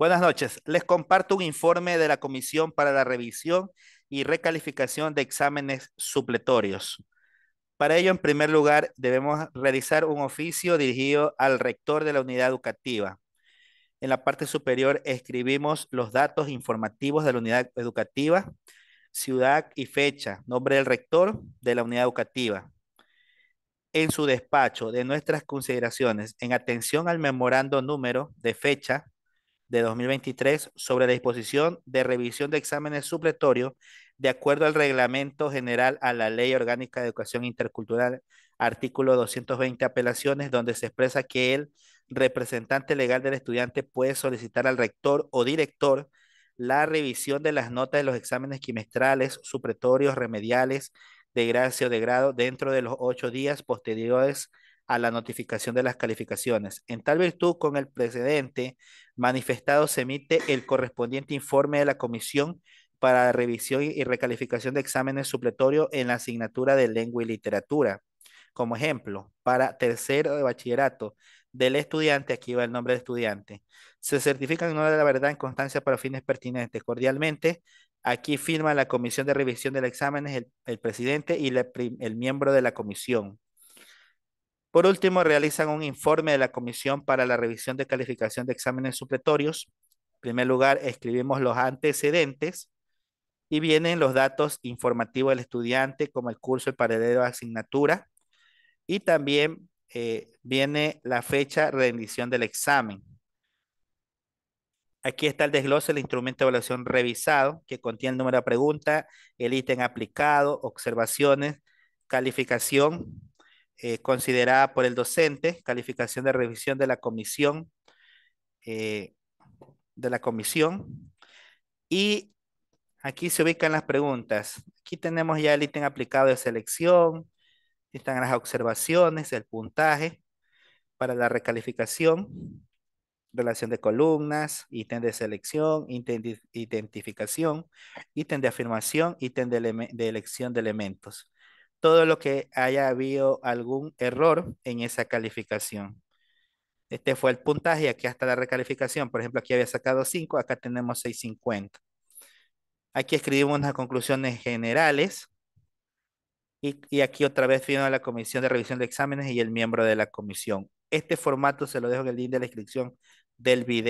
Buenas noches. Les comparto un informe de la Comisión para la Revisión y Recalificación de Exámenes Supletorios. Para ello, en primer lugar, debemos realizar un oficio dirigido al rector de la unidad educativa. En la parte superior escribimos los datos informativos de la unidad educativa, ciudad y fecha, nombre del rector de la unidad educativa. En su despacho de nuestras consideraciones, en atención al memorando número de fecha de 2023 sobre la disposición de revisión de exámenes supletorios de acuerdo al reglamento general a la Ley Orgánica de Educación Intercultural, artículo 220 apelaciones, donde se expresa que el representante legal del estudiante puede solicitar al rector o director la revisión de las notas de los exámenes quimestrales supletorios, remediales, de gracia o de grado dentro de los ocho días posteriores a la notificación de las calificaciones. En tal virtud, con el precedente manifestado, se emite el correspondiente informe de la Comisión para Revisión y Recalificación de Exámenes Supletorios en la asignatura de Lengua y Literatura. Como ejemplo, para tercero de bachillerato del estudiante, aquí va el nombre de estudiante, se certifica en honor de la verdad en constancia para fines pertinentes. Cordialmente, aquí firma la Comisión de Revisión del examen el, presidente y el miembro de la comisión. Por último, realizan un informe de la Comisión para la Revisión de Calificación de Exámenes Supletorios. En primer lugar, escribimos los antecedentes y vienen los datos informativos del estudiante, como el curso, el paredero, asignatura. Y también eh, viene la fecha rendición del examen. Aquí está el desglose del instrumento de evaluación revisado, que contiene el número de pregunta, el ítem aplicado, observaciones, calificación, eh, considerada por el docente, calificación de revisión de la comisión, eh, de la comisión. Y aquí se ubican las preguntas. Aquí tenemos ya el ítem aplicado de selección, están las observaciones, el puntaje para la recalificación, relación de columnas, ítem de selección, ítem de identificación, ítem de afirmación, ítem de elección de elementos todo lo que haya habido algún error en esa calificación. Este fue el puntaje, aquí hasta la recalificación. Por ejemplo, aquí había sacado 5, acá tenemos 650. Aquí escribimos las conclusiones generales. Y, aquí otra vez a la comisión de revisión de exámenes y el miembro de la comisión. Este formato se lo dejo en el link de la descripción del video.